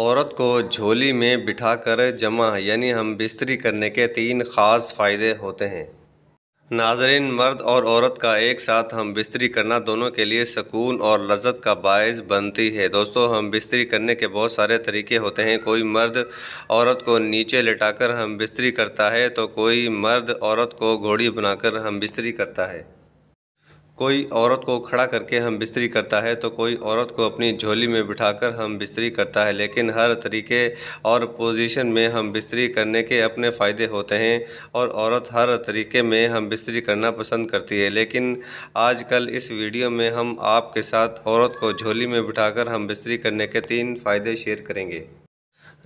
औरत को झोली में बिठाकर जमा यानी हम बिस्तरी करने के तीन ख़ास फ़ायदे होते हैं नाजरीन मर्द और औरत का एक साथ हम बिस्तरी करना दोनों के लिए सुकून और लज्जत का बायस बनती है दोस्तों हम बिस्तरी करने के बहुत सारे तरीके होते हैं कोई मर्द औरत को नीचे लेटाकर हम बिस्तरी करता है तो कोई मर्द औरत को घोड़ी बनाकर हम बिस्तरी करता है कोई औरत को खड़ा करके हम बिस्तरी करता है तो कोई औरत को अपनी झोली में बिठाकर हम बिस्तरी करता है लेकिन हर तरीके और पोजीशन में हम बिस्तरी करने के अपने फ़ायदे होते हैं और औरत हर तरीके में हम बिस्तरी करना पसंद करती है लेकिन आजकल इस वीडियो में हम आपके साथ औरत को झोली में बिठाकर हम बिस्तरी करने के तीन फ़ायदे शेयर करेंगे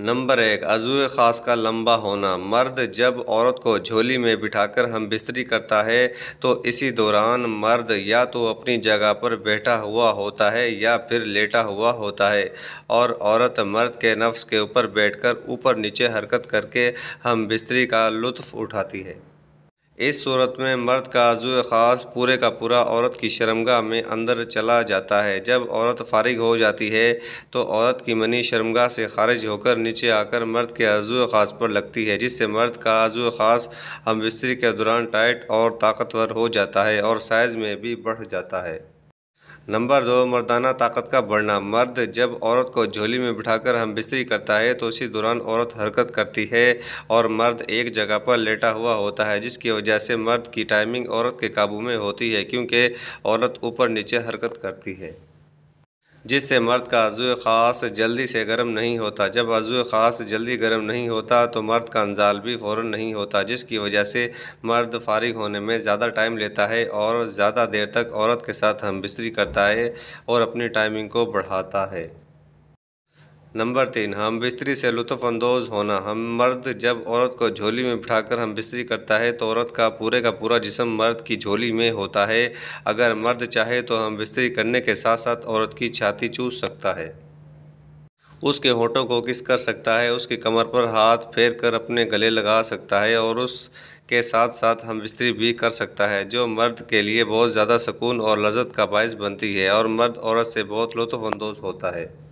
नंबर एक अजू ख़ास का लंबा होना मर्द जब औरत को झोली में बिठाकर हम बिस्तरी करता है तो इसी दौरान मर्द या तो अपनी जगह पर बैठा हुआ होता है या फिर लेटा हुआ होता है और औरत मर्द के नफ्स के ऊपर बैठकर ऊपर नीचे हरकत करके हम बिस्तरी का लुत्फ़ उठाती है इस सूरत में मर्द का आज़ु ख़ास पूरे का पूरा औरत की शर्मगा में अंदर चला जाता है जब औरत फारिग हो जाती है तो औरत की मनी शर्मगा से खारिज होकर नीचे आकर मर्द के आज़ु ख़ास पर लगती है जिससे मर्द का आज़ु ख़ास हम बिस्तरी के दौरान टाइट और ताकतवर हो जाता है और साइज़ में भी बढ़ जाता है नंबर दो मर्दाना ताकत का बढ़ना मर्द जब औरत को झोली में बिठाकर हम बिस्तरी करता है तो उसी दौरान औरत हरकत करती है और मर्द एक जगह पर लेटा हुआ होता है जिसकी वजह से मर्द की टाइमिंग औरत के काबू में होती है क्योंकि औरत ऊपर नीचे हरकत करती है जिससे मर्द का अज़ू ख़ास जल्दी से गर्म नहीं होता जब अज़ू ख़ास जल्दी गर्म नहीं होता तो मर्द का अंजाल भी फ़ौर नहीं होता जिसकी वजह से मर्द फारिग होने में ज़्यादा टाइम लेता है और ज़्यादा देर तक औरत के साथ हम बिस्तरी करता है और अपनी टाइमिंग को बढ़ाता है नंबर तीन हम बिस्तरी से लुफानंदोज़ होना हम मर्द जब औरत को झोली में बिठाकर हम बिस्तरी करता है तो औरत का पूरे का पूरा जिसम मर्द की झोली में होता है अगर मर्द चाहे तो हम बिस्तरी करने के साथ साथ औरत की छाती चूस सकता है उसके होठों को किस कर सकता है उसकी कमर पर हाथ फेर कर अपने गले लगा सकता है और उस के साथ साथ हम बिस्तरी भी कर सकता है जो मर्द के लिए बहुत ज़्यादा सुकून और लजत का बायस बनती है और मर्द औरत से बहुत लुफानंदोज़ होता है